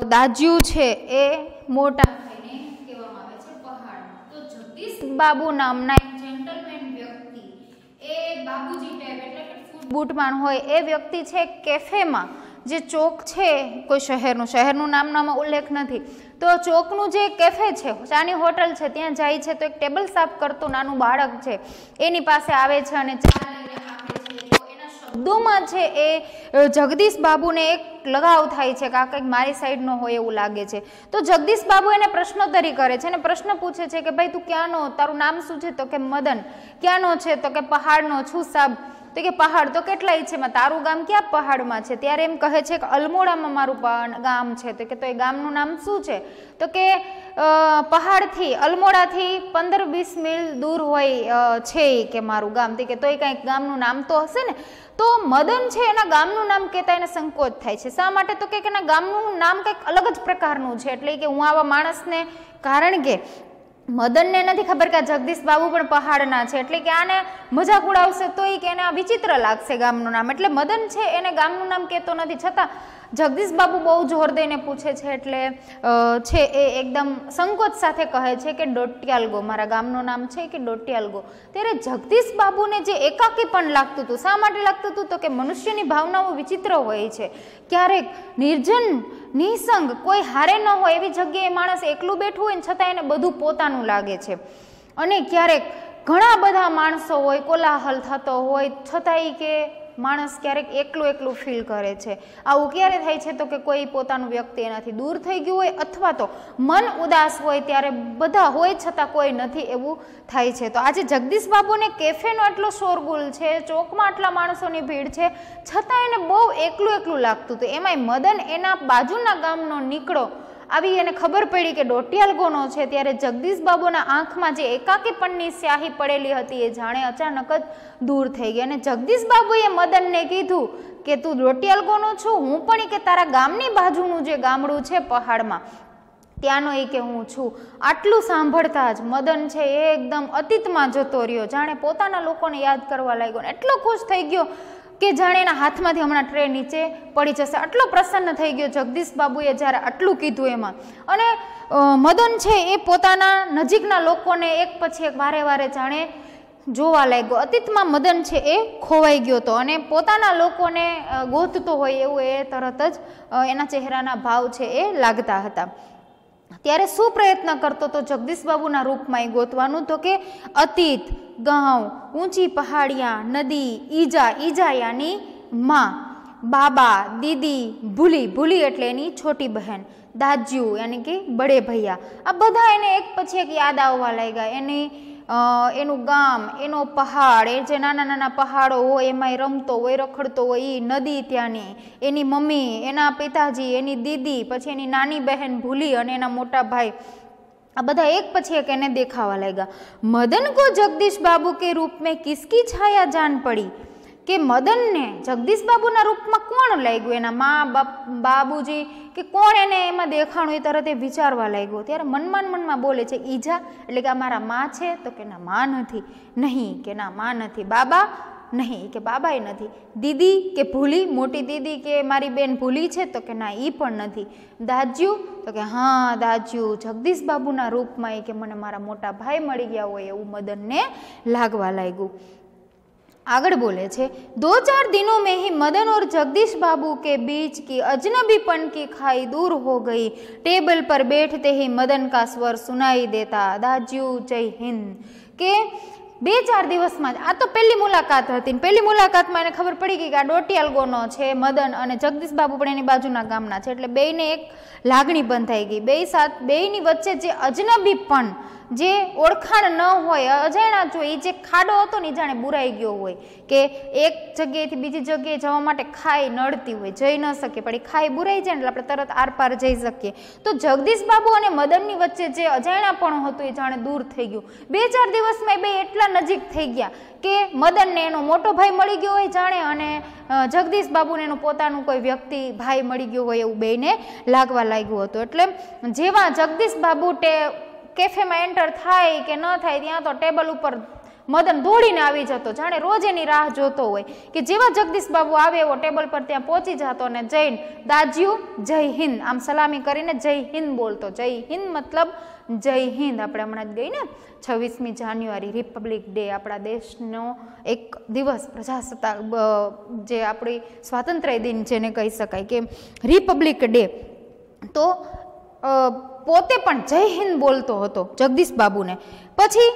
કદાચનું છે એ મોટા થઈને કહેવામાં આવે છે પહાડ તો જગદીશ બાબુ નામના એક જેન્ટલમેન વ્યક્તિ એ બાબુજી ટાઈપ એટલે બૂટમાન હોય એ વ્યક્તિ છે કેફેમાં જે ચોક છે કોઈ શહેરનું શહેરનું નામનામાં ઉલ્લેખ નથી તો ચોકનું જે કેફે છે ચાની હોટલ છે ત્યાં જાય છે તો એક ટેબલ સાફ કરતું નાનું બાળક છે એની પાસે આવે છે અને ચા શબ્દોમાં છે એ જગદીશ બાબુને એક લગાવ થાય છે કે આ કંઈક મારી સાઈડનો હોય એવું લાગે છે તો જગદીશ બાબુ એને પ્રશ્નોત્તરી કરે છે અને પ્રશ્ન પૂછે છે કે ભાઈ તું ક્યાંનો તારું નામ શું છે તો કે મદન ક્યાંનો છે તો કે પહાડનો છું સાબ તો કે પહાડ તો કેટલાય છે માં તારું ગામ ક્યાં પહાડમાં છે ત્યારે એમ કહે છે કે અલમોડામાં મારું ગામ છે તો કે તો એ ગામનું નામ શું છે તો કે પહાડથી અલમોડાથી પંદર વીસ મિલ દૂર હોય છે કે મારું ગામ તે કે તો એ કાંઈક ગામનું નામ તો હશે ને તો મદન છે એના ગામનું નામ કહેતા એને સંકોચ થાય છે શા માટે તો કે એના ગામનું નામ કંઈક અલગ જ પ્રકારનું છે એટલે કે હું આવા માણસને કારણ કે મદનને નથી ખબર કે આ જગદીશ બાબુ પણ પહાડના છે એટલે કે આને મજાક ઉડાવશે તો એ કે એને આ વિચિત્ર લાગશે ગામનું નામ એટલે મદન છે એને ગામનું નામ કહેતો નથી છતાં જગદીશ બાબુ બહુ જોર દઈને પૂછે છે એટલે છે એ એકદમ સંકોચ સાથે કહે છે કે ડોટિયાલગો મારા ગામનું નામ છે કે ડોટિયાલગો ત્યારે જગદીશ બાબુને જે એકાકી પણ લાગતું હતું શા માટે લાગતું હતું તો કે મનુષ્યની ભાવનાઓ વિચિત્ર હોય છે ક્યારેક નિર્જન નિસંગ કોઈ હારે ન હોય એવી જગ્યાએ માણસ એકલું બેઠું હોય ને છતાં એને બધું પોતાનું લાગે છે અને ક્યારેક ઘણા બધા માણસો હોય કોલાહલ થતો હોય છતાંય કે માણસ ક્યારેક એકલું એકલું ફીલ કરે છે આવું ક્યારે થાય છે તો કે કોઈ પોતાનું વ્યક્તિ એનાથી દૂર થઈ ગયું હોય અથવા તો મન ઉદાસ હોય ત્યારે બધા હોય છતાં કોઈ નથી એવું થાય છે તો આજે જગદીશ બાબુને કેફેનો એટલો શોરગુલ છે ચોકમાં આટલા માણસોની ભીડ છે છતાં એને બહુ એકલું એકલું લાગતું હતું એમાંય મદન એના બાજુના ગામનો નીકળો આવી એને ખબર પડી કે ડોટિયાલ ગુનો છે ત્યારે જગદીશ બાબુના આંખમાં જે એકાકીપણની સ્યાહી પડેલી હતી એ જાણે અચાનક જ દૂર થઈ ગઈ અને જગદીશબાબુએ મદનને કીધું કે તું ડોટિયાલગોનો છું હું પણ કે તારા ગામની બાજુનું જે ગામડું છે પહાડમાં ત્યાંનો એ કે હું છું આટલું સાંભળતા જ મદન છે એ એકદમ અતીતમાં જતો રહ્યો જાણે પોતાના લોકોને યાદ કરવા લાગ્યો એટલો ખુશ થઈ ગયો કે જાણે એના હાથમાંથી હમણાં ટ્રે નીચે પડી જશે આટલો પ્રસન્ન થઈ ગયો જગદીશ બાબુએ જ્યારે આટલું કીધું એમાં અને મદન છે એ પોતાના નજીકના લોકોને એક પછી એક વારે વારે જાણે જોવા લાગ્યો અતીતમાં મદન છે એ ખોવાઈ ગયો હતો અને પોતાના લોકોને ગોતતો હોય એવું એ તરત જ એના ચહેરાના ભાવ છે એ લાગતા હતા ત્યારે શું પ્રયત્ન કરતો હતો જગદીશ બાબુના રૂપમાં એ ગોતવાનું તો કે અતીત ગાંવ ઊંચી પહાડિયા નદી ઈજા ઈજા યાની માં બાબા દીદી ભૂલી ભૂલી એટલે એની છોટી બહેન દાજ્યુ યાની કે બડે ભૈયા આ બધા એને એક પછી એક યાદ આવવા લાગ્યા એની એનું ગામ એનો પહાડ એ જે નાના નાના પહાડો હોય એમાં રમતો હોય રખડતો હોય એ નદી ત્યાંની એની મમ્મી એના પિતાજી એની દીદી પછી એની નાની બહેન ભૂલી અને એના મોટા ભાઈ આ બધા એક પછી એક એને દેખાવા લાગ્યા મદન કો જગદીશ બાબુ કે રૂપ મેં કિસકી છાયા જાન પડી કે મદનને જગદીશ બાબુના રૂપમાં કોણ લાગ્યું એના મા બાપ બાબુજી કે કોણ એને એમાં દેખાણું એ તરત એ વિચારવા લાગ્યો ત્યારે મનમાં મનમાં બોલે છે ઈજા એટલે કે આ મારા મા છે તો કે ના મા નથી નહીં કે ના મા નથી બાબા નહીં કે બાબાએ નથી દીદી કે ભૂલી મોટી દીદી કે મારી બેન ભૂલી છે તો કે ના એ પણ નથી દાજ્યુ તો કે હા દાજ્યુ જગદીશ બાબુના રૂપમાં એ કે મને મારા મોટા ભાઈ મળી ગયા હોય એવું મદનને લાગવા લાગ્યું આગળ બોલે છે દો ચાર દિનों में મદન ઓર જગદીશ બાબુ કે બીચ बीच અજનબી પણ की ખાઈ દૂર હો ગઈ ટેબલ પર બેઠતે હી મદન કા સ્વર સુનાઈ દેતા दाजू जय હિન્દ કે બે ચાર દિવસમાં જ આ તો પહેલી મુલાકાત હતી પહેલી મુલાકાતમાં એને ખબર પડી ગઈ કે આ ડોટિયાલ ગોનો છે મદન અને જગદીશ બાબુ પણ એની બાજુના ગામના છે એટલે બેયને એક લાગણી બંધાઈ ગઈ બે સાથ બેયની વચ્ચે જે અજનબી પણ જે ઓળખાણ ન હોય અજાણ્યા જો એ જે ખાડો હતો ને જાણે બુરાઈ ગયો હોય કે એક જગ્યાએથી બીજી જગ્યાએ જવા માટે ખાઈ નડતી હોય જઈ ન શકે પણ એ ખાઈ બુરાઈ જાય એટલે આપણે તરત આરપાર જઈ શકીએ તો જગદીશ બાબુ અને મદનની વચ્ચે જે અજાણ્યાપણું હતું એ જાણે દૂર થઈ ગયું બે ચાર દિવસમાં એ બે એટલા નજીક થઈ ગયા કે મદનને એનો મોટો ભાઈ મળી ગયો હોય જાણે અને જગદીશ બાબુને એનું પોતાનું કોઈ વ્યક્તિ ભાઈ મળી ગયો હોય એવું બેને લાગવા લાગ્યું હતું એટલે જેવા જગદીશ બાબુ ટે કેફેમાં એન્ટર થાય કે ન થાય ત્યાં તો ટેબલ ઉપર મદન દોડીને આવી જતો જાણે રોજ એની રાહ જોતો હોય કે જેવા જગદીશ બાબુ આવે એવો ટેબલ પર ત્યાં પહોંચી જતો અને જૈન દાજ્યુ જય હિન્દ આમ સલામી કરીને જય હિન્દ બોલતો જય હિન્દ મતલબ જય હિન્દ આપણે હમણાં જ ગઈ ને છવ્વીસમી જાન્યુઆરી રિપબ્લિક ડે આપણા દેશનો એક દિવસ પ્રજાસત્તાક જે આપણી સ્વાતંત્ર્ય દિન જેને કહી શકાય કે રિપબ્લિક ડે તો પોતે પણ જય હિન્દ બોલતો હતો જગદીશ બાબુને પછી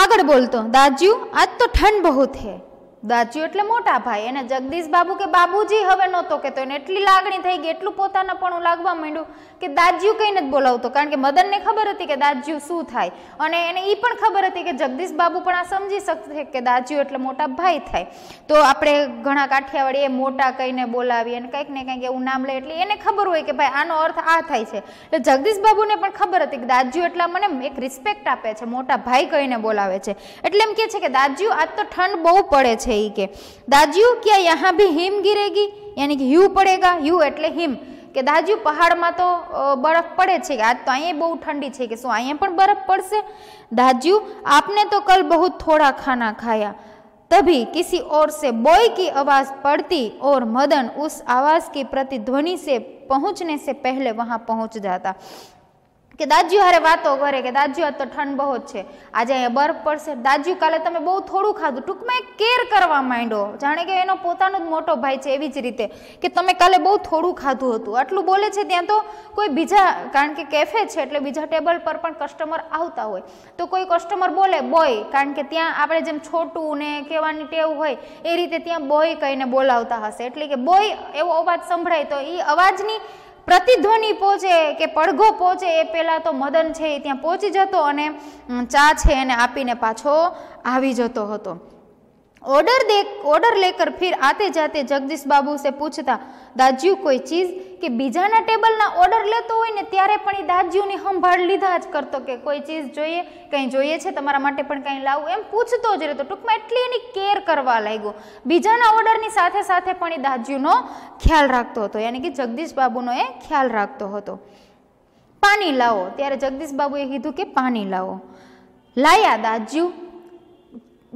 આગળ બોલતો દાજ્યુ આજ તો ઠંડ બહુ છે દાજ્યો એટલે મોટા ભાઈ એને જગદીશ બાબુ કે બાબુજી હવે નહોતો કહેતો એને એટલી લાગણી થઈ ગઈ એટલું પોતાના પણ લાગવા માંડ્યું કે દાજ્યું કંઈ નથી બોલાવતો કારણ કે મદનને ખબર હતી કે દાજ્યું શું થાય અને એને એ પણ ખબર હતી કે જગદીશ બાબુ પણ આ સમજી શકશે કે દાજ્યું એટલે મોટા ભાઈ થાય તો આપણે ઘણા કાઠિયાવાડી એ મોટા કહીને બોલાવીએ અને કંઈક ને કંઈક એવું નામ લે એટલે એને ખબર હોય કે ભાઈ આનો અર્થ આ થાય છે એટલે જગદીશ બાબુને પણ ખબર હતી કે દાજ્યું એટલા મને એક રિસ્પેક્ટ આપે છે મોટા ભાઈ કહીને બોલાવે છે એટલે એમ કે છે કે દાજ્યું આજ તો ઠંડ બહુ પડે છે ही के दाजू क्या यहाँ भी हिम गिरेगी यानी कि ह्यू पड़ेगा ह्यू एट हिम के दाजू पहाड़ में तो बर्फ पड़े छे आज तो अँ बहुत ठंडी है कि शो अँ बर्फ पड़ से दाजू आपने तो कल बहुत थोड़ा खाना खाया तभी किसी और से बॉय की आवाज पड़ती और मदन उस आवाज के प्रति ध्वनि से पहुंचने से पहले वहां पहुंच जाता કે દાજ્યુ હારે વાતો કરે કે દાજ્યુ આ તો ઠંડ બહુ જ છે આજે અહીંયા બરફ પડશે દાજ્યુ કાલે તમે બહુ થોડું ખાધું ટૂંકમાં એ કેર કરવા માંડો જાણે કે એનો પોતાનો જ મોટો ભાઈ છે એવી જ રીતે કે તમે કાલે બહુ થોડું ખાધું હતું આટલું બોલે છે ત્યાં તો કોઈ બીજા કારણ કે કેફે છે એટલે બીજા ટેબલ પર પણ કસ્ટમર આવતા હોય તો કોઈ કસ્ટમર બોલે બોય કારણ કે ત્યાં આપણે જેમ છોટું ને કહેવાની ટેવ હોય એ રીતે ત્યાં બોય કહીને બોલાવતા હશે એટલે કે બોય એવો અવાજ સંભળાય તો એ અવાજની પ્રતિધ્વનિ પહોંચે કે પડઘો પહોંચે એ પહેલાં તો મદન છે એ ત્યાં પહોંચી જતો અને ચા છે એને આપીને પાછો આવી જતો હતો ઓર્ડર दे ઓર્ડર લેકર ફિર આતે જાતે જગદીશ બાબુ से પૂછતા દાજ્યુ કોઈ ચીજ કે બીજાના ટેબલના ઓર્ડર લેતો હોય ને ત્યારે પણ એ દાજ્યુની સંભાળ લીધા જ કરતો કે કોઈ ચીજ જોઈએ કંઈ જોઈએ છે તમારા માટે પણ કંઈ લાવું એમ પૂછતો જ રહેતો ટૂંકમાં એટલી એની કેર કરવા લાગ્યો બીજાના ઓર્ડરની સાથે સાથે પણ એ દાજ્યુનો ખ્યાલ રાખતો હતો યાની કે જગદીશ બાબુનો એ ખ્યાલ રાખતો હતો પાણી લાવો ત્યારે જગદીશ બાબુએ કીધું કે પાણી લાવો લાયા દાજ્યુ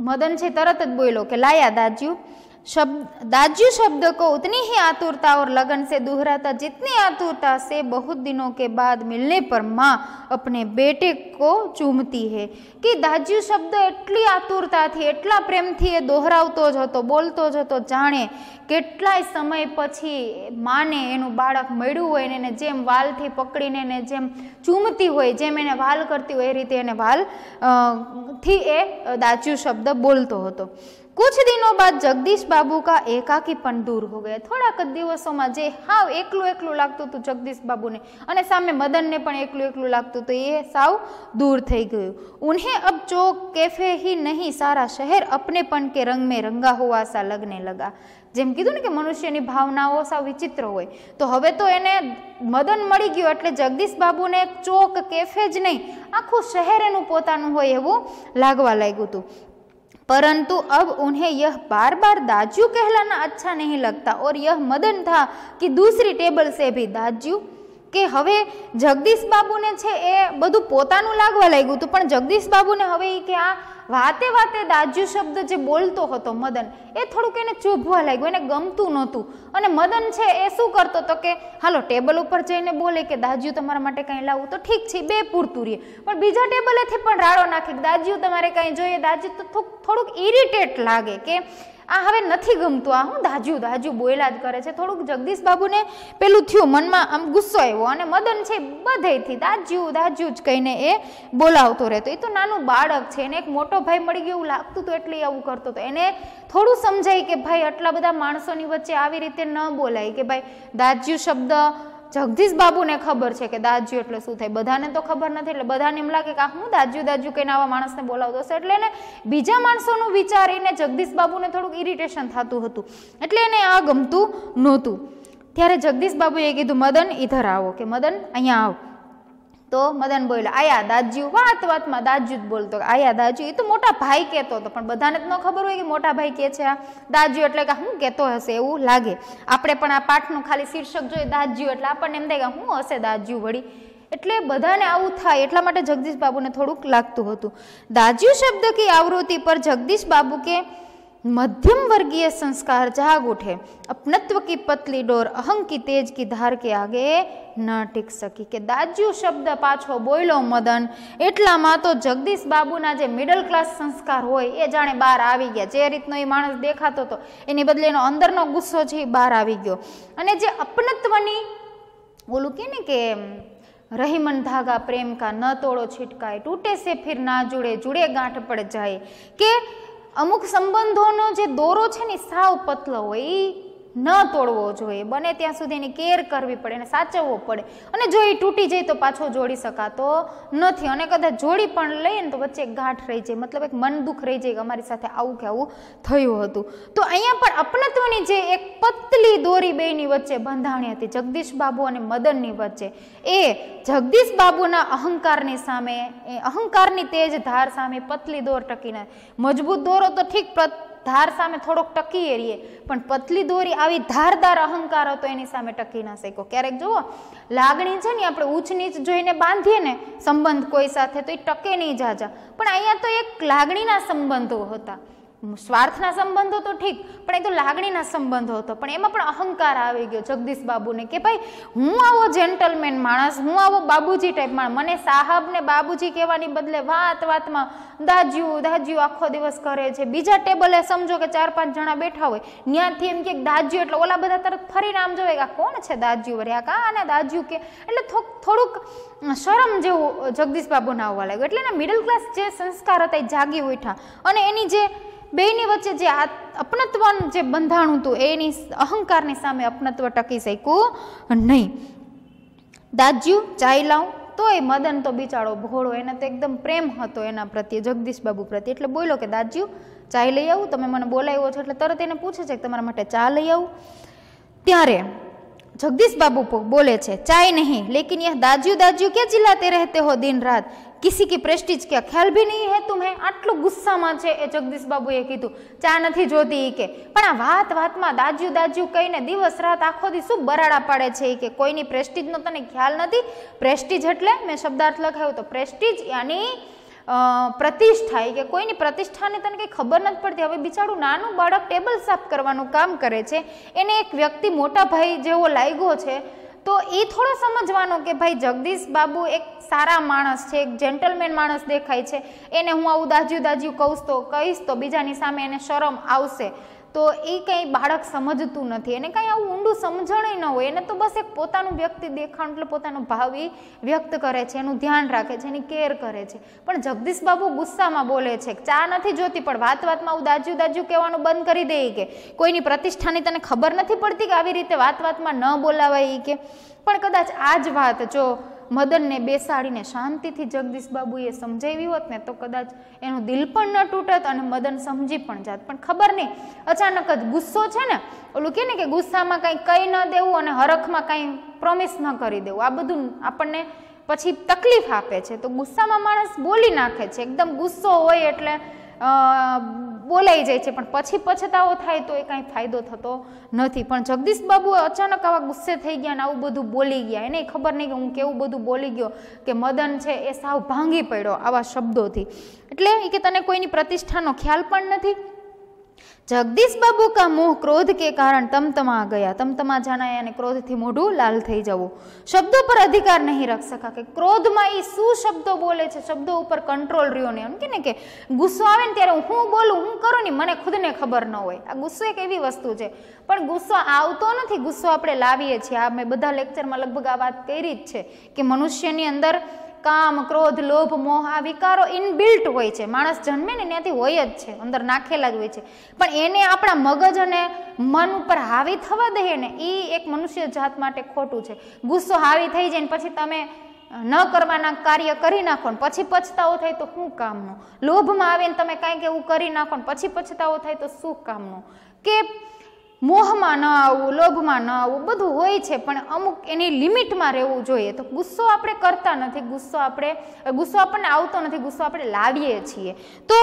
મદન છે તરત જ બોલ્યો કે લાયા દાજ્યું શબ્દ दाज्यू શબ્દ को ઉતની હી आतुरता और लगन से दोहराता जितनी आतुरता से बहुत दिनों के बाद मिलने पर माँ अपने बेटे को ચૂમતી હે કે દાજ્યુ શબ્દ એટલી આતુરતાથી એટલા પ્રેમથી એ દોહરાવતો જ હતો બોલતો જ હતો જાણે કેટલાય સમય પછી માને એનું બાળક મળ્યું હોય ને એને જેમ વાલથી પકડીને એને જેમ ચૂમતી હોય જેમ એને વાલ કરતી હોય એ રીતે એને વાલ થી એ દાજ્યુ શબ્દ બોલતો હતો कुछ दिनों बाद जगदीश बाबू का એકાકીપણ દૂર હો ગયા થોડાક જ દિવસોમાં જે હાવ એકલું એકલું લાગતું હતું જગદીશ બાબુને અને સામે મદનને પણ એકલું એકલું લાગતું હતું એ સાવ દૂર થઈ ગયું ઉન્હે અબ ચોક કેફે હી નહીં સારા શહેર અપનેપણ કે રંગ મેં રંગા હોવા સા લગ્ને લગા જેમ કીધું ને કે મનુષ્યની ભાવનાઓ સાવ વિચિત્ર હોય તો હવે તો એને મદન મળી ગયું એટલે જગદીશ બાબુને ચોક કેફે જ નહીં આખું શહેર એનું પોતાનું હોય એવું લાગવા લાગ્યું હતું परंतु अब उन्हें यह बार बार दाजू कहलाना अच्छा नहीं लगता और यह मदन था कि दूसरी टेबल से भी दाजू કે હવે જગદીશ બાબુને છે એ બધું પોતાનું લાગવા લાગ્યું હતું પણ જગદીશ બાબુને હવે એ કે આ વાતે વાતે દાજ્યુ શબ્દ જે બોલતો હતો મદન એ થોડુંક એને ચોભવા લાગ્યું એને ગમતું નહોતું અને મદન છે એ શું કરતો તો કે હાલો ટેબલ ઉપર જઈને બોલે કે દાજ્યુ તમારા માટે કંઈ લાવું તો ઠીક છે બે પૂરતું રહીએ પણ બીજા ટેબલેથી પણ રાડો નાખે દાજ્યુ તમારે કંઈ જોઈએ દાજ્યુ તો થોડુંક ઇરિટેટ લાગે કે આ હવે નથી ગમતું આ હું દાજુ દાજુ બોયલા જ કરે છે થોડુંક જગદીશ બાબુને પેલું થયું મનમાં આમ ગુસ્સો આવ્યો અને મદન છે બધેથી દાજુ દાજુ જ કહીને એ બોલાવતો રહેતો એ તો નાનું બાળક છે એને એક મોટો ભાઈ મળી ગયો એવું લાગતું હતું એટલે આવું કરતો હતો એને થોડું સમજાય કે ભાઈ આટલા બધા માણસોની વચ્ચે આવી રીતે ન બોલાય કે ભાઈ દાજ્યુ શબ્દ જગદીશ બાબુને ખબર છે કે દાજ્યુ એટલે શું થાય બધાને તો ખબર નથી એટલે બધાને એમ લાગે કે હું દાજ્યુ દાજ્યુ કહીને આવા માણસને બોલાવતો હશે એટલે એને બીજા માણસોનું વિચારીને જગદીશ બાબુને થોડુંક ઇરિટેશન થતું હતું એટલે એને આ ગમતું નહોતું ત્યારે જગદીશ બાબુએ કીધું મદન ઇધર આવો કે મદન અહીંયા આવો તો મદન બોલ્યો આયા દાજ્યુ વાત વાતમાં દાજ્યુ જ બોલતો આયા દાજ્યુ એ તો મોટા ભાઈ કહેતો હતો પણ બધાને જ ન ખબર હોય કે મોટા ભાઈ કે છે આ દાજ્યુ એટલે કે શું કહેતો હશે એવું લાગે આપણે પણ આ પાઠનું ખાલી શીર્ષક જોઈએ દાજ્યુ એટલે આપણને એમ થાય કે હું હશે દાજ્યુ વળી એટલે બધાને આવું થાય એટલા માટે જગદીશ બાબુને થોડુંક લાગતું હતું દાજ્યુ શબ્દ કે આવૃત્તિ પર જગદીશ બાબુ કે मध्यम वर्गीय संस्कार जाग उठे अपनत्व की पतली डोर अहंग की तेज की धार के आगे ન ટીક શકી કે દાજ્યુ શબ્દ પાછો બોયલો મદન એટલામાં તો જગદીશ બાબુના જે મિડલ ક્લાસ સંસ્કાર હોય એ જાણે બહાર આવી ગયા જે રીતનો એ માણસ દેખાતો તો એની બદલે એનો અંદરનો ગુસ્સો છે એ બહાર આવી ગયો અને જે અપનત્વની ઓલું કે ને કે રહીમન ધાગા પ્રેમ કા ન તોડો છીટકાય તૂટે સે ફિર ના જુડે જુડે ગાંઠ પડ જાય કે અમુક સંબંધોનો જે દોરો છે ને સાવ પતલો હોય ન તોડવો જોઈએ બને ત્યાં સુધી એની કેર કરવી પડે એને સાચવવો પડે અને જો એ તૂટી જાય તો પાછો જોડી શકાતો નથી અને કદાચ જોડી પણ લઈએ ને તો વચ્ચે એક ગાંઠ રહી જાય મતલબ એક મન દુઃખ રહી જાય કે અમારી સાથે આવું કે આવું થયું હતું તો અહીંયા પણ અપનત્વની જે એક પતલી દોરી બેની વચ્ચે બંધાણી હતી જગદીશ બાબુ અને મદનની વચ્ચે એ જગદીશ બાબુના અહંકારની સામે એ અહંકારની તેજ ધાર સામે પતલી દોર ટકીને મજબૂત દોરો તો ઠીક ધાર સામે થોડોક ટકીએ રહીએ પણ પતલી દોરી આવી ધારદાર અહંકાર હતો એની સામે ટકી ના શક્યો ક્યારેક જુઓ લાગણી છે ને આપણે ઊંચ નીચ જોઈને બાંધીએ ને સંબંધ કોઈ સાથે તો એ ટકે નહીં જાજા પણ અહીંયા તો એક લાગણીના સંબંધો હતા સ્વાર્થના સંબંધો તો ઠીક પણ એ તો લાગણીના સંબંધો હતો પણ એમાં પણ અહંકાર આવી ગયો જગદીશ બાબુને કે ભાઈ હું આવો જેન્ટલમેન માણસ હું આવો બાબુજી ટાઈપ માણસ મને સાહબને બાબુજી કહેવાની બદલે વાત વાતમાં દાજ્યું દાજ્યું આખો દિવસ કરે છે બીજા ટેબલે સમજો કે ચાર પાંચ જણા બેઠા હોય ત્યાંથી એમ કે દાજ્યું એટલે ઓલા બધા તરફ ફરીને આમ જોવે કે કોણ છે દાજ્યું વરે આ અને દાજ્યું કે એટલે થોડુંક શરમ જેવું જગદીશ બાબુને આવવા લાગ્યું એટલે એના મિડલ ક્લાસ જે સંસ્કાર હતા એ જાગી ઉઠ્યા અને એની જે બેની વચ્ચે જે આ અપનત્વનું જે બંધાણું હતું એની અહંકારની સામે અપનત્વ ટકી શક્યું નહીં દાજ્યું ચાઈ લાવું તો એ મદન તો બિચારો ભોળો એને તો એકદમ પ્રેમ હતો એના પ્રત્યે જગદીશ બાબુ પ્રત્યે એટલે બોલો કે દાજ્યું ચા લઈ આવું તમે મને બોલાવ્યો છો એટલે તરત એને પૂછે છે કે તમારા માટે ચા લઈ આવું ત્યારે જગદીશ બાબુ બોલે છે ચાય નહીં લેકિન યહ દાજ્યું દાજ્યું ક્યાં ચિલ્લાતે રહેતે હો દિન રાત કિસી કી પ્રેસ્ટીજ કે ખ્યાલ ભી નહીં હે તુમ્હે આટલું ગુસ્સામાં છે એ જગદીશ બાબુએ કીધું ચા નથી જોતી એ કે પણ આ વાત વાતમાં દાજ્યુ દાજ્યુ કહીને દિવસ રાત આખો દી શું બરાડા પાડે છે એ કે કોઈની પ્રેસ્ટીજનો તને ખ્યાલ નથી પ્રેસ્ટીજ એટલે મેં શબ્દાર્થ લખાયો તો પ્રેસ્ટીજ યાની પ્રતિષ્ઠા કે કોઈની પ્રતિષ્ઠાની તને કંઈ ખબર નથી પડતી હવે બિચારું નાનું બાળક ટેબલ સાફ કરવાનું કામ કરે છે એને એક વ્યક્તિ મોટા ભાઈ જેવો લાગ્યો છે તો એ થોડો સમજવાનો કે ભાઈ જગદીશ બાબુ એક સારા માણસ છે એક જેન્ટલમેન માણસ દેખાય છે એને હું આવું દાજ્યું દાજ્યું કહું તો કહીશ તો બીજાની સામે એને શરમ આવશે તો એ કંઈ બાળક સમજતું નથી એને કંઈ આવું ઊંડું સમજણ ન હોય એને તો બસ એક પોતાનું વ્યક્તિ દેખાણ એટલે પોતાનો ભાવ એ વ્યક્ત કરે છે એનું ધ્યાન રાખે છે એની કેર કરે છે પણ જગદીશ બાબુ ગુસ્સામાં બોલે છે ચા નથી જોતી પણ વાત વાતમાં આવું દાજ્યું દાજ્યું કહેવાનું બંધ કરી દે કે કોઈની પ્રતિષ્ઠાની તને ખબર નથી પડતી કે આવી રીતે વાત વાતમાં ન બોલાવાય કે પણ કદાચ આ જ વાત જો મદનને બેસાડીને શાંતિથી જગદીશબાબુએ સમજાવી હોત ને તો કદાચ એનું દિલ પણ ન તૂટત અને મદન સમજી પણ જાત પણ ખબર નહીં અચાનક જ ગુસ્સો છે ને ઓલું કે ને કે ગુસ્સામાં કંઈ કહી ન દેવું અને હરખમાં કાંઈ પ્રોમિસ ન કરી દેવું આ બધું આપણને પછી તકલીફ આપે છે તો ગુસ્સામાં માણસ બોલી નાખે છે એકદમ ગુસ્સો હોય એટલે બોલાઈ જાય છે પણ પછી પછતાવો થાય તો એ કાંઈ ફાયદો થતો નથી પણ જગદીશ બાબુ અચાનક આવા ગુસ્સે થઈ ગયા અને આવું બધું બોલી ગયા એને ખબર નહીં કે હું કેવું બધું બોલી ગયો કે મદન છે એ સાવ ભાંગી પડ્યો આવા શબ્દોથી એટલે એ કે તને કોઈની પ્રતિષ્ઠાનો ખ્યાલ પણ નથી જગદીશ બાબુ કા મોહ ક્રોધ કે કારણ તમતમા ગયા તમતમા જાના અને ક્રોધથી મોઢું લાલ થઈ જવું શબ્દો પર અધિકાર નહીં રખ શકા કે ક્રોધમાં એ શું શબ્દો બોલે છે શબ્દો ઉપર કંટ્રોલ રહ્યો ને એમ કે ને કે ગુસ્સો આવે ને ત્યારે હું બોલું હું કરું ને મને ખુદને ખબર ન હોય આ ગુસ્સો એક એવી વસ્તુ છે પણ ગુસ્સો આવતો નથી ગુસ્સો આપણે લાવીએ છીએ આ મેં બધા લેક્ચરમાં લગભગ આ વાત કરી જ છે કે મનુષ્યની અંદર કામ ક્રોધ લોભ મોહ આ વિકારો ઇનબિલ્ટ હોય છે માણસ જન્મે ને ત્યાંથી હોય જ છે અંદર નાખેલા જ હોય છે પણ એને આપણા મગજ અને મન ઉપર હાવી થવા દઈએ ને એ એક મનુષ્ય જાત માટે ખોટું છે ગુસ્સો હાવી થઈ જાય ને પછી તમે ન કરવાના કાર્ય કરી નાખો ને પછી પછતાવો થાય તો શું કામનું લોભમાં આવીને તમે કાંઈક એવું કરી નાખો ને પછી પછતાવો થાય તો શું કામનું કે મોહમાં ન આવવું લોભમાં ન આવવું બધું હોય છે પણ અમુક એની લિમિટમાં રહેવું જોઈએ તો ગુસ્સો આપણે કરતા નથી ગુસ્સો આપણે ગુસ્સો આપણને આવતો નથી ગુસ્સો આપણે લાવીએ છીએ તો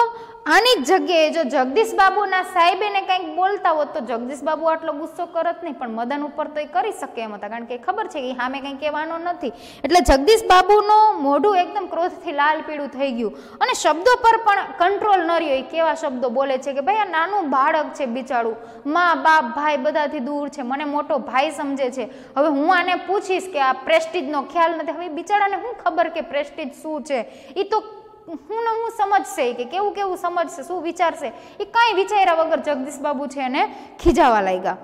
આની જગ્યાએ જો જગદીશ બાબુના સાહેબ એને કંઈક બોલતા હોત તો જગદીશ બાબુ આટલો ગુસ્સો કરત નહીં પણ મદન ઉપર તો એ કરી શકે એમ હતા કારણ કે ખબર છે કે સામે કંઈ કહેવાનો નથી એટલે જગદીશ બાબુનો મોઢું એકદમ ક્રોધથી લાલ પીળું થઈ ગયું અને શબ્દો પર પણ કંટ્રોલ ન રહ્યો એ કેવા શબ્દો બોલે છે કે ભાઈ આ નાનું બાળક છે બિચારું મા બાપ ભાઈ બધાથી દૂર છે મને મોટો ભાઈ સમજે છે હવે હું આને પૂછીશ કે આ પ્રેસ્ટીજનો ખ્યાલ નથી હવે બિચારાને હું ખબર કે પ્રેસ્ટીજ શું છે એ તો હું ને હું સમજશે કે કેવું કેવું સમજશે શું વિચારશે એ કાંઈ વિચાર્યા વગર જગદીશ બાબુ છે એને ખીજાવા લાગ્યા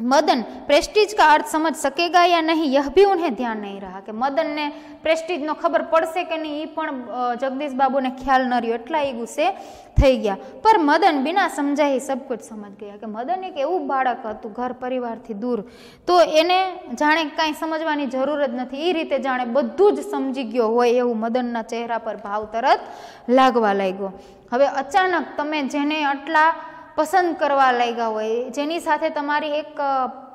મદન प्रेस्टीज કા અર્થ સમજ सकेगा या નહીં यह ભી उन्हें ધ્યાન નહીં रहा કે મદનને પ્રેસ્ટીજનો ખબર પડશે કે નહીં એ પણ જગદીશ બાબુને ખ્યાલ ન રહ્યો એટલા એ ગુસ્સે થઈ ગયા પર મદન બિના સમજાય સબ સમજ ગયા કે મદન એક એવું બાળક હતું ઘર પરિવારથી દૂર તો એને જાણે કાંઈ સમજવાની જરૂર જ નથી એ રીતે જાણે બધું જ સમજી ગયો હોય એવું મદનના ચહેરા પર ભાવ તરત લાગવા લાગ્યો હવે અચાનક તમે જેને આટલા પસંદ કરવા લાગ્યા હોય જેની સાથે તમારી એક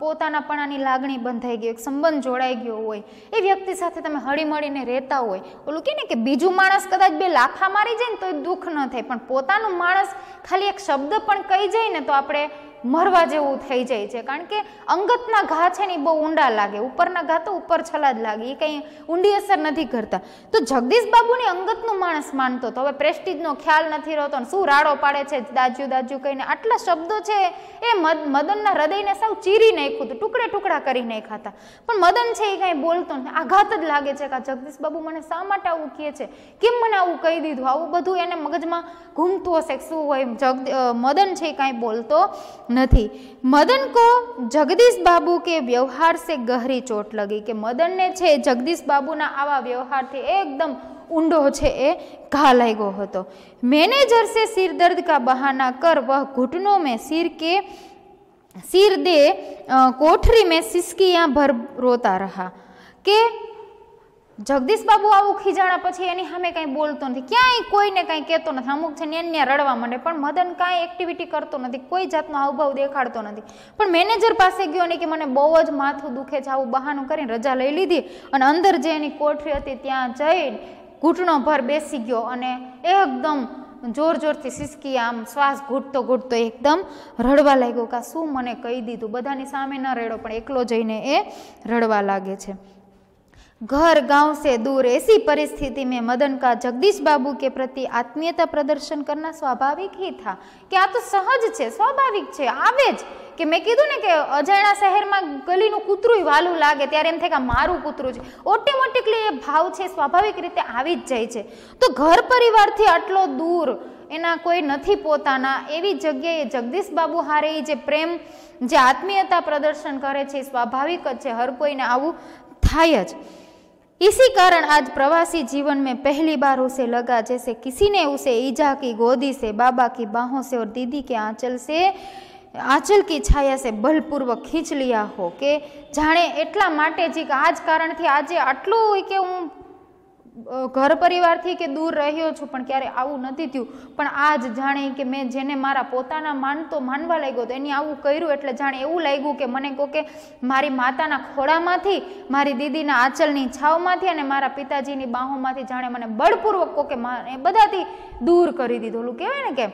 પોતાનાપણાની લાગણી બંધાઈ ગઈ એક સંબંધ જોડાઈ ગયો હોય એ વ્યક્તિ સાથે તમે હળીમળીને રહેતા હોય ઓલું કહે ને કે બીજું માણસ કદાચ બે લાફા મારી જાય ને તો એ દુઃખ ન થાય પણ પોતાનું માણસ ખાલી એક શબ્દ પણ કહી જાય ને તો આપણે મરવા જેવું થઈ જાય છે કારણ કે અંગતના ઘા છે ને એ બહુ ઊંડા લાગે ઉપરના ઘા તો ઉપર છલા જ લાગે એ કંઈ ઊંડી અસર નથી કરતા તો જગદીશ બાબુની અંગતનું માણસ માનતો હતો હવે પ્રેસ્ટીજનો ખ્યાલ નથી રહેતો શું રાડો પાડે છે દાજ્યુ દાજ્યુ કહીને આટલા શબ્દો છે એ મદ મદનના હૃદયને સાવ ચીરી નાખ્યું હતું ટુકડે ટુકડા કરી નાખ્યા પણ મદન છે એ કાંઈ બોલતો નથી આઘાત જ લાગે છે કે આ જગદીશ બાબુ મને શા માટે આવું કહે છે કેમ મને આવું કહી દીધું આવું બધું એને મગજમાં ઘૂમતું હશે શું હોય જગદ મદન છે એ કાંઈ બોલતો નથી મદન કો જગદીશ બાબુ કે વ્યવહાર સે ગહરી ચોટ લગી કે મદનને છે જગદીશ બાબુના આવા વ્યવહારથી એકદમ ઊંડો છે એ ઘા લાગ્યો હતો મેનેજર સે સિર દર્દ કા બહાના કર વહ ઘૂંટનો મેં સિર કે સિર દે કોઠરી મેં સિસકિયા ભર રોતા રહા કે જગદીશ બાબુ આવું ખીજાણા પછી એની સામે કાંઈ બોલતો નથી ક્યાંય કોઈને કાંઈ કહેતો નથી અમુક છે ને રડવા માંડે પણ મદન કાંઈ એક્ટિવિટી કરતો નથી કોઈ જાતનો હાવભાવ દેખાડતો નથી પણ મેનેજર પાસે ગયો ને કે મને બહુ જ માથું દુખે છે આવું બહાનું કરીને રજા લઈ લીધી અને અંદર જે એની કોઠરી હતી ત્યાં જઈ ઘૂંટણો ભર બેસી ગયો અને એકદમ જોર જોરથી સિસકી આમ શ્વાસ ઘૂંટતો ઘૂંટતો એકદમ રડવા લાગ્યો કાં શું મને કહી દીધું બધાની સામે ન રડો પણ એકલો જઈને એ રડવા લાગે છે ઘર गांव से दूर ऐसी परिस्थिति में मदन का जगदीश बाबू के प्रति आत्मीयता प्रदर्शन करना स्वाभाविक ही था કે આ તો સહજ છે સ્વાભાવિક છે આવે જ કે મેં કીધું ને કે અજાણા શહેરમાં ગલીનું કૂતરું વાલું લાગે ત્યારે એમ થાય કે મારું કૂતરું છે ઓટોમેટિકલી એ ભાવ છે સ્વાભાવિક રીતે આવી જ જાય છે તો ઘર પરિવારથી આટલો દૂર એના કોઈ નથી પોતાના એવી જગ્યાએ જગદીશ બાબુ હારે જે પ્રેમ જે આત્મીયતા પ્રદર્શન કરે છે સ્વાભાવિક જ છે હર કોઈને આવું થાય જ इसी कारण आज प्रवासी जीवन में पहली बार उसे लगा जैसे किसी ने उसे ईजा की गोदी से बाबा की बाहों से और दीदी के आंचल से आंचल की छाया से बलपूर्वक खींच लिया हो के जाने एट्लाटे जी જ આ જ કારણથી આજે આટલું કે ઘર પરિવારથી કે દૂર રહ્યો છું પણ ક્યારે આવું નથી થયું પણ આ જ જાણે કે મેં જેને મારા પોતાના માનતો માનવા લાગ્યો તો એની આવું કર્યું એટલે જાણે એવું લાગ્યું કે મને કહો કે મારી માતાના ખોળામાંથી મારી દીદીના આંચલની છાવમાંથી અને મારા પિતાજીની બાહોમાંથી જાણે મને બળપૂર્વક કહો કે એ બધાથી દૂર કરી દીધોલું કહેવાય ને કે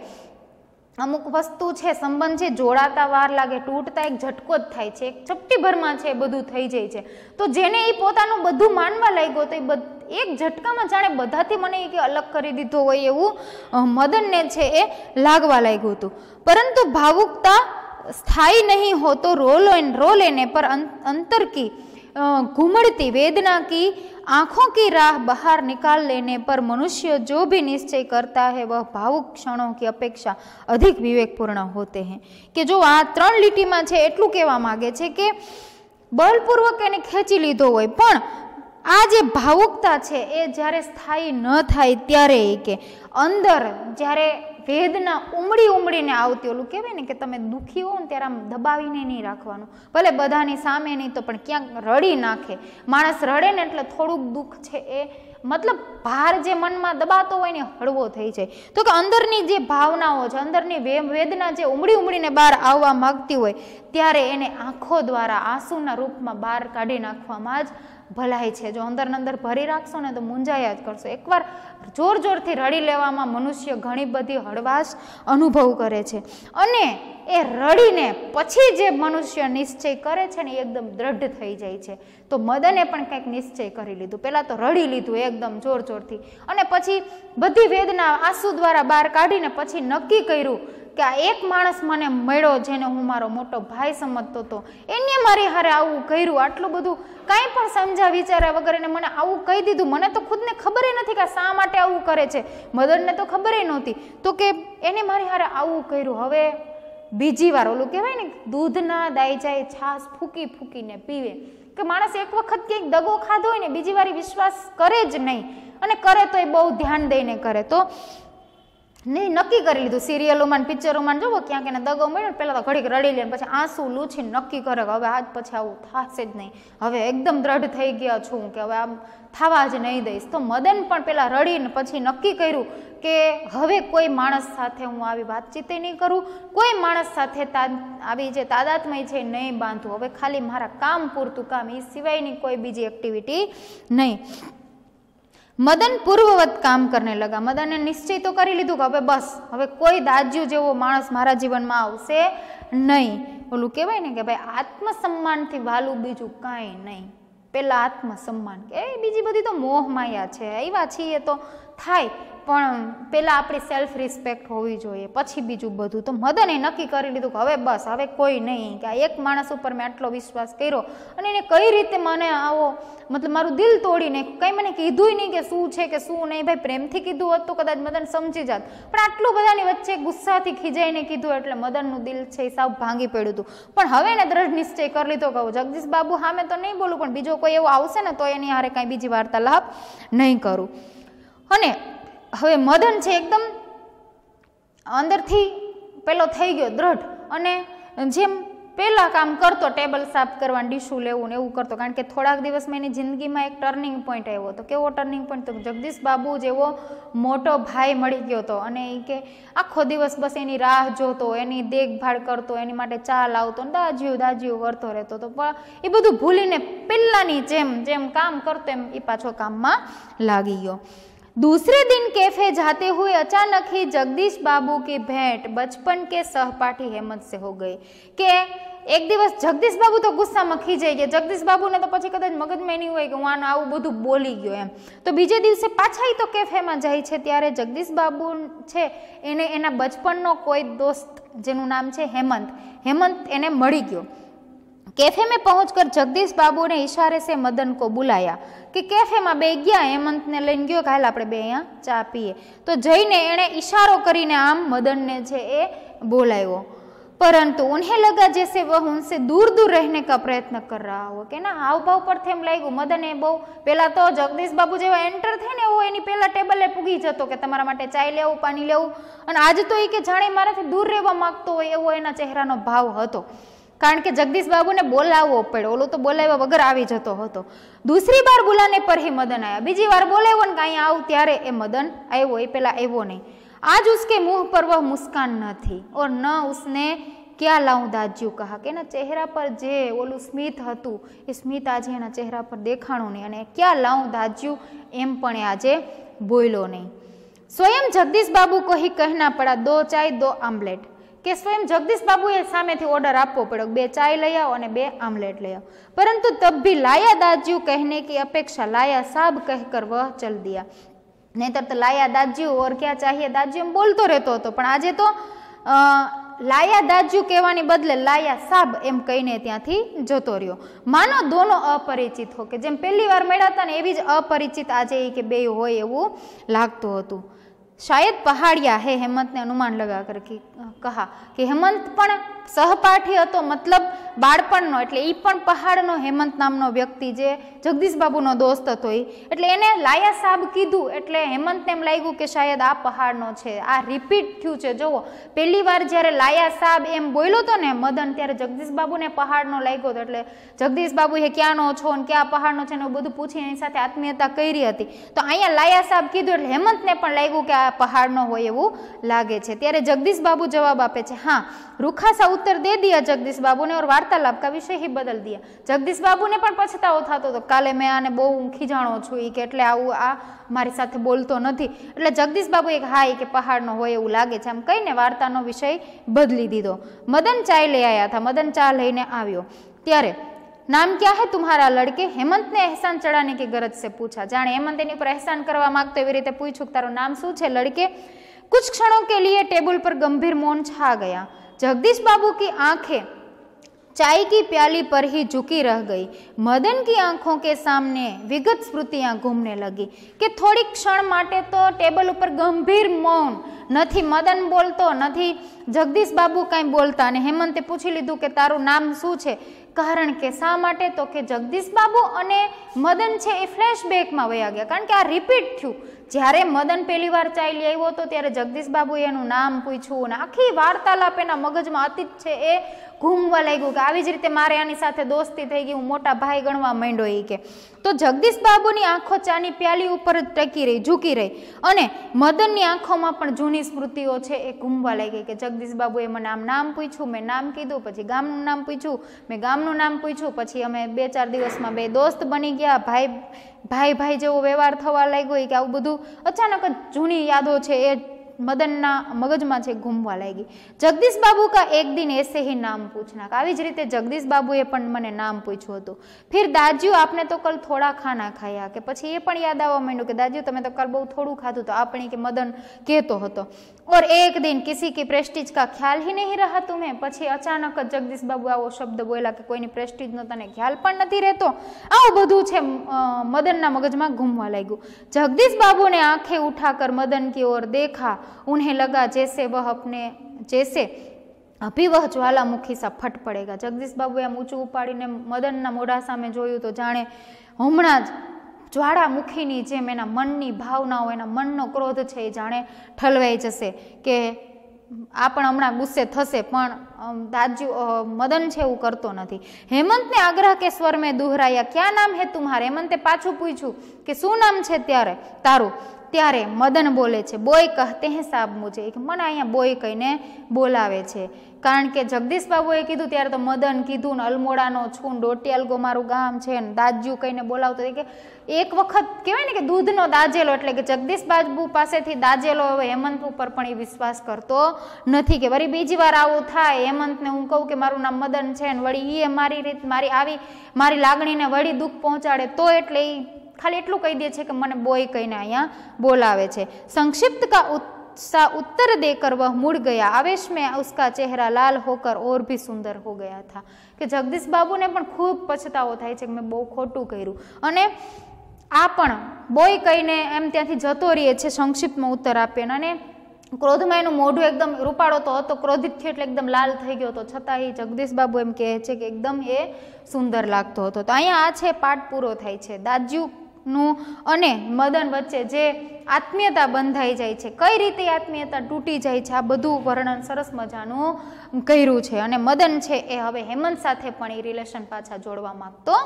અમુક વસ્તુ છે સંબંધ છે જોડાતા વાર લાગે તૂટતા એક ઝટકો જ થાય છે એક ચપટીભરમાં છે બધું થઈ જાય છે તો જેને એ પોતાનું બધું માનવા લાગ્યો તો એ બધું એક ઝટકામાં જાણે બધાથી મને કે અલગ કરી દીધો હોય એવું મદનને છે એ લાગવા લાગ્યું હતું પરંતુ ભાવુકતા સ્થાયી નહીં હોતો રોલ એન રોલ એને પર અંતર કી ઘૂમડતી વેદના કી આંખો કી રાહ બહાર નિકાલ લેને પર મનુષ્ય જો भी નિશ્ચય કરતા હે વહ ભાવુક ક્ષણો की અપેક્ષા અધિક વિવેકપૂર્ણ હોતે હે કે જો આ ત્રણ લીટીમાં છે એટલું કહેવા માગે છે કે બળપૂર્વક એને ખેંચી લીધો હોય પણ આ જે ભાવુકતા છે એ જ્યારે સ્થાયી ન થાય ત્યારે એ કે અંદર જ્યારે વેદના ઉમળી ઉમળીને આવતી ઓલું કહેવાય ને કે તમે દુઃખી હો ને ત્યારે આમ દબાવીને નહીં રાખવાનું ભલે બધાની સામે નહીં તો પણ ક્યાંક રડી નાખે માણસ રડે ને એટલે થોડુંક દુઃખ છે એ મતલબ ભાર જે મનમાં દબાતો હોય ને હળવો થઈ જાય તો કે અંદરની જે ભાવનાઓ છે અંદરની વેદના જે ઉમળી ઉમળીને બહાર આવવા માંગતી હોય ત્યારે એને આંખો દ્વારા આંસુના રૂપમાં બહાર કાઢી નાખવામાં જ ભલાય છે જો અંદર અંદર ભરી રાખશો ને તો મૂંઝાયા જ કરશો એકવાર જોર જોરથી રડી લેવામાં મનુષ્ય ઘણી બધી હળવાશ અનુભવ કરે છે અને એ રડીને પછી જે મનુષ્ય નિશ્ચય કરે છે ને એકદમ દ્રઢ થઈ જાય છે તો મદને પણ કંઈક નિશ્ચય કરી લીધું પહેલાં તો રડી લીધું એકદમ જોર જોરથી અને પછી બધી વેદના આંસુ દ્વારા બહાર કાઢીને પછી નક્કી કર્યું કે આ એક માણસ મને મળ્યો જેને હું મારો મોટો ભાઈ સમજતો હતો એને મારી હારે આવું કર્યું આટલું બધું કાંઈ પણ સમજા વિચાર્યા વગર એને મને આવું કહી દીધું મને તો ખુદને ખબર નથી કે શા માટે આવું કરે છે મદરને તો ખબર નહોતી તો કે એને મારી હારે આવું કર્યું હવે બીજી વાર ઓલું કહેવાય ને દૂધ ના દાઈ જાય છાસ ફૂકી ફૂકીને પીવે કે માણસ એક વખત ક્યાંક દગો ખાધો હોય ને બીજી વાર વિશ્વાસ કરે જ નહીં અને કરે તો એ બહુ ધ્યાન દઈને કરે તો નહીં નક્કી કરી લીધું સિરિયલોમાં પિક્ચરોમાં જોવો ક્યાંક એને દગો મળ્યો ને પહેલાં તો ઘડીક રડી લે પછી આંસુ લૂછીને નક્કી કરે કે હવે આજ પછી આવું થશે જ નહીં હવે એકદમ દ્રઢ થઈ ગયા છું કે હવે આમ થવા જ નહીં દઈશ તો મદન પણ પહેલાં રડીને પછી નક્કી કર્યું કે હવે કોઈ માણસ સાથે હું આવી વાતચીત નહીં કરું કોઈ માણસ સાથે આવી જે તાદાત્મય છે નહીં બાંધું હવે ખાલી મારા કામ પૂરતું કામ એ સિવાયની કોઈ બીજી એક્ટિવિટી નહીં મદન પૂર્વવત કામ કરને લગા મદને નિશ્ચય તો કરી લીધું કે હવે બસ હવે કોઈ દાજ્યુ જેવો માણસ મારા જીવનમાં આવશે નહીં ઓલું કહેવાય ને કે ભાઈ આત્મસન્માનથી વાલું બીજું કાંઈ નહીં પહેલાં આત્મસન્માન કે બીજી બધી તો મોહ માયા છે આવ્યા છીએ તો થાય પણ પહેલાં આપણી સેલ્ફ રિસ્પેક્ટ હોવી જોઈએ પછી બીજું બધું તો મદને નક્કી કરી લીધું કે હવે બસ હવે કોઈ નહીં કે આ એક માણસ ઉપર મેં આટલો વિશ્વાસ કર્યો અને એને કઈ રીતે મને આવો મતલબ મારું દિલ તોડીને કંઈ મને કીધું નહીં કે શું છે કે શું નહીં ભાઈ પ્રેમથી કીધું હોત તો કદાચ મદન સમજી જાત પણ આટલું બધાની વચ્ચે ગુસ્સાથી ખીજાઈને કીધું એટલે મદનનું દિલ છે એ સાવ ભાંગી પડ્યું હતું પણ હવે એને દ્રઢ નિશ્ચય કરી લીધો કહું જગદીશ બાબુ હા મેં તો નહીં બોલું પણ બીજો કોઈ એવો આવશે ને તો એની હારે કાંઈ બીજી વાર્તાલાપ નહીં કરું અને હવે મદન છે એકદમ અંદરથી પેલો થઈ ગયો દ્રઢ અને જેમ પહેલાં કામ કરતો ટેબલ સાફ કરવાનું ડીશું લેવું ને એવું કરતો કારણ કે થોડાક દિવસમાં એની જિંદગીમાં એક ટર્નિંગ પોઈન્ટ આવ્યો હતો કેવો ટર્નિંગ પોઈન્ટ તો જગદીશ બાબુ જેવો મોટો ભાઈ મળી ગયો હતો અને એ કે આખો દિવસ બસ એની રાહ જોતો એની દેખભાળ કરતો એની માટે ચા લાવતો ને દાજીઓ દાજીઓ કરતો રહેતો હતો પણ એ બધું ભૂલીને પહેલાંની જેમ જેમ કામ કરતો એમ એ પાછો કામમાં લાગી ગયો दूसरे दिन कैफे जाते हुए अचानक ही जगदीश बाबू की भेंट बचपन के सहपाठी हेमंत से हो गई કે એક દિવસ જગદીશ બાબુ તો ગુસ્સામાં ખીજાઈ ગયા જગદીશ બાબુને તો પછી કદાચ મગજમાં નહીં હોય કે હું આનું આવું બધું બોલી ગયો એમ તો બીજે દિવસે પાછા તો કેફેમાં જાય છે ત્યારે જગદીશ બાબુ છે એને એના બચપનનો કોઈ દોસ્ત જેનું નામ છે હેમંત હેમંત એને મળી ગયો કેફે મેં पहुंचकर जगदीश बाबू ने इशारे से मदन को बुलाया કે કેફેમાં બે ગયા હેમંતને લઈને ગયો કાલ આપણે બે અહીંયા ચા પીએ તો જઈને એણે ઈશારો કરીને આમ મદનને છે એ બોલાવ્યો પરંતુ ઉન્હે લગા જૈસે વહ ઉનસે દૂર દૂર રહેને કા પ્રયત્ન કર રહ્યા હો કે ના હાવભાવ પરથી એમ લાગ્યું મદન એ બહુ પહેલાં તો જગદીશ બાબુ જેવા એન્ટર થઈને એવો એની પહેલાં ટેબલે પૂગી જતો કે તમારા માટે ચાય લેવું પાણી લેવું અને આજ તો એ કે જાણે મારાથી દૂર રહેવા માગતો હોય એવો એના ચહેરાનો ભાવ હતો કારણ કે જગદીશ બાબુને બોલાવવો પડ્યો ઓલો તો બોલાવ્યા વગર આવી જતો હતો દૂસરી વાર બોલાને પર હે મદન આવ્યા બીજી વાર બોલાવ્યો ને કાંઈ આવું ત્યારે એ મદન આવ્યો એ પહેલાં આવ્યો નહીં આજ ઉસકે મુંહ પર વહ મુસ્કાન નથી ઓર ન ઉસને ક્યાં લાવું દાજ્યુ કહા કે એના ચહેરા પર જે ઓલું સ્મિત હતું એ સ્મિત આજે એના ચહેરા પર દેખાણું નહીં અને ક્યાં લાવું દાજ્યુ એમ પણ આજે બોલ્યો નહીં સ્વયં જગદીશ બાબુ કહી કહેના પડા દો ચાય દો આમલેટ કે સ્વયં જગદીશ બાબુએ સામેથી ઓર્ડર આપવો પડ્યો બે ચાય લઈ આવો અને બે આમલેટ લઈ આવો પરંતુ તબ ભી લાયા દાજ્યુ કહેને કે અપેક્ષા લાયા સાબ કહેકર વહ ચલ દિયા નહીતર તો લાયા દાજ્યુ ઓર ક્યાં ચાહીએ દાજ્યુ એમ બોલતો રહેતો હતો પણ આજે તો લાયા દાજ્યુ કહેવાની બદલે લાયા સાબ એમ કહીને ત્યાંથી જતો રહ્યો માનો દોનો અપરિચિત હો કે જેમ પહેલી વાર મળ્યા હતા ને એવી જ અપરિચિત આજે એ કે બે હોય એવું લાગતું હતું શાયદ પહાડિયા હે હેમંતને અનુમાન લગા કર કહા કે હેમંત પણ સહપાઠી હતો મતલબ બાળપણનો એટલે એ પણ પહાડનો હેમંત નામનો વ્યક્તિ જે જગદીશબાબુનો દોસ્ત હતો એ એટલે એને લાયા સાબ કીધું એટલે હેમંતને એમ લાગ્યું કે શાયદ આ પહાડનો છે આ રિપીટ થયું છે જુઓ પહેલી વાર જ્યારે લાયા સાબ એમ બોલ્યો હતો ને મદન ત્યારે જગદીશબાબુને પહાડનો લાગ્યો હતો એટલે જગદીશબાબુ એ ક્યાંનો છો ને ક્યાં પહાડનો છે ને બધું પૂછી એની સાથે આત્મીયતા કરી હતી તો અહીંયા લાયા સાબ કીધું એટલે હેમંતને પણ લાગ્યું કે આ પહાડનો હોય એવું લાગે છે ત્યારે જગદીશબાબુ જવાબ આપે છે હા રૂખા સાઉદ ઉત્તર દે દિયા જગદીશ બાબુને ने और वार्तालाप का विषय ही बदल दिया जगदीश પણ પછતાવો થતો હતો કાલે મેં આને બહુ ખીજાણો છું એ કે એટલે આવું આ મારી સાથે બોલતો નથી એટલે જગદીશ બાબુ એક હા કે પહાડનો હોય એવું લાગે છે આમ કહીને વાર્તાનો વિષય બદલી દીધો મદન ચાય લઈ આવ્યા હતા મદન ચા લઈને આવ્યો ત્યારે નામ ક્યાં હે તુમ્હારા લડકે હેમંતને અહેસાન ચડાને કે ગરજ છે પૂછા જાણે હેમંત એની ઉપર અહેસાન કરવા માંગતો એવી રીતે પૂછ્યું તારું નામ શું છે લડકે કુછ ક્ષણો કે લીએ ટેબલ પર ગંભીર મૌન છા ગયા जगदीश बाबू की आंखें चाय की प्याली पर ही झुकी रह गई मदन की आंखों के सामने विगत स्मृतियां ઘૂમને લગી કે થોડીક ક્ષણ માટે તો ટેબલ ઉપર ગંભીર મૌન નથી મદન બોલતો નથી જગદીશ બાબુ કાંઈ બોલતા અને હેમંતે પૂછી લીધું કે તારું નામ શું છે કારણ કે શા માટે તો કે જગદીશ બાબુ અને મદન છે એ ફ્લેશબેકમાં વયા ગયા કારણ કે આ રિપીટ થયું જ્યારે મદન પહેલી વાર ચાલી આવ્યો હતો ત્યારે જગદીશ બાબુએ એનું નામ પૂછ્યું અને આખી વાર્તાલાપ એના મગજમાં અતીત છે એ ઘૂમવા લાગ્યું કે આવી જ રીતે મારે આની સાથે દોસ્તી થઈ ગઈ હું મોટા ભાઈ ગણવા માંડ્યો એ કે તો જગદીશ બાબુની આંખો ચાની પ્યાલી ઉપર જ ટકી રહી ઝૂકી રહી અને મદનની આંખોમાં પણ જૂની સ્મૃતિઓ છે એ ઘૂમવા લાગી કે જગદીશ બાબુએ મને આમ નામ પૂછ્યું મેં નામ કીધું પછી ગામનું નામ પૂછ્યું મેં ગામનું નામ પૂછ્યું પછી અમે બે ચાર દિવસમાં બે દોસ્ત બની ગયા ભાઈ ભાઈ ભાઈ જેવો વ્યવહાર થવા લાગ્યો કે આવું બધું અચાનક જ જૂની યાદો છે એ મદનના મગજમાં છે ઘૂમવા લાગી જગદીશ બાબુ કા એક દિન એસે હી નામ પૂછના આવી જ રીતે જગદીશ બાબુએ પણ મને નામ પૂછ્યું હતું ફિર દાજ્યુ આપને તો કલ થોડા ખાના ખાયા કે પછી એ પણ યાદ આવવા માંડ્યું કે દાજ્યુ તમે તો કલ બહુ થોડું ખાધું તો આપણે કે મદન કહેતો હતો ઓર એક દિન કિસી કી પ્રેસ્ટીજ કા ખ્યાલ હી નહીં રહા તુમે પછી અચાનક જ જગદીશ બાબુ આવો શબ્દ બોલ્યા કે કોઈની પ્રેસ્ટીજનો તને ખ્યાલ પણ નથી રહેતો આવું બધું છે મદનના મગજમાં ઘૂમવા લાગ્યું જગદીશ બાબુને આંખે ઉઠાકર મદન કી ઓર દેખા उन्हें लगा जैसे वह अपने जैसे અભી વહ જ્વાલામુખી સા ફટ પડેગા જગદીશ બાબુએ આમ ઊંચું ઉપાડીને મદનના મોઢા સામે જોયું તો જાણે હમણાં જ જ્વાળામુખીની જેમ એના મનની ભાવનાઓ એના મનનો ક્રોધ છે એ જાણે ઠલવાઈ જશે કે આ પણ હમણાં ગુસ્સે થશે પણ દાજુ મદન છે એવું કરતો નથી હેમંતને આગ્રહ કે સ્વર મેં દુહરાયા ક્યાં નામ હે તુમ્હાર હેમંતે પાછું પૂછ્યું કે શું નામ છે ત્યારે તારું ત્યારે મદન બોલે છે બોય કહેતે હે સાબ મુજે મને અહીંયા બોય કહીને બોલાવે છે કારણ કે જગદીશ બાબુએ કીધું ત્યારે તો મદન કીધું ને અલમોડાનો છૂન ને ડોટિયાલગો મારું ગામ છે ને દાજ્યું કહીને બોલાવતો કે એક વખત કહેવાય ને કે દૂધનો દાજેલો એટલે કે જગદીશ બાબુ પાસેથી દાજેલો હવે હેમંત ઉપર પણ એ વિશ્વાસ કરતો નથી કે વળી બીજી વાર આવું થાય હેમંતને હું કહું કે મારું નામ મદન છે ને વળી એ મારી રીત મારી આવી મારી લાગણીને વળી દુઃખ પહોંચાડે તો એટલે એ ખાલી એટલું કહી દે છે કે મને બોય કહીને અહીંયા બોલાવે છે સંક્ષિપ્ત કા सा उत्तर देकर वह मुड़ गया आवेश મેં ઉસકા ચહેરા લાલ હોકર ઓર ભી સુંદર હો ગયા था કે જગદીશ બાબુને પણ ખૂબ પછતાવો થાય છે કે મેં બહુ ખોટું કર્યું અને આ પણ બોય કહીને એમ ત્યાંથી જતો રહીએ છે સંક્ષિપ્તમાં ઉત્તર આપીને અને ક્રોધમાં એનું મોઢું એકદમ રૂપાળો તો હતો ક્રોધિત થયો એટલે એકદમ લાલ થઈ ગયો હતો છતાં એ જગદીશ બાબુ એમ કહે છે કે એકદમ એ સુંદર લાગતો હતો તો અહીંયા આ છે પાઠ પૂરો થાય છે દાજ્યુ નું અને મદન વચ્ચે જે આત્મીયતા બંધાઈ જાય છે કઈ રીતે આત્મીયતા તૂટી જાય છે આ બધું વર્ણન સરસ મજાનું કર્યું છે અને મદન છે એ હવે હેમંત સાથે પણ એ રિલેશન પાછા જોડવા માંગતો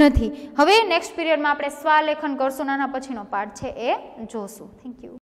નથી હવે નેક્સ્ટ પીરિયડમાં આપણે સ્વાલેખન કરશું નાના પછીનો પાઠ છે એ જોશું થેન્ક યુ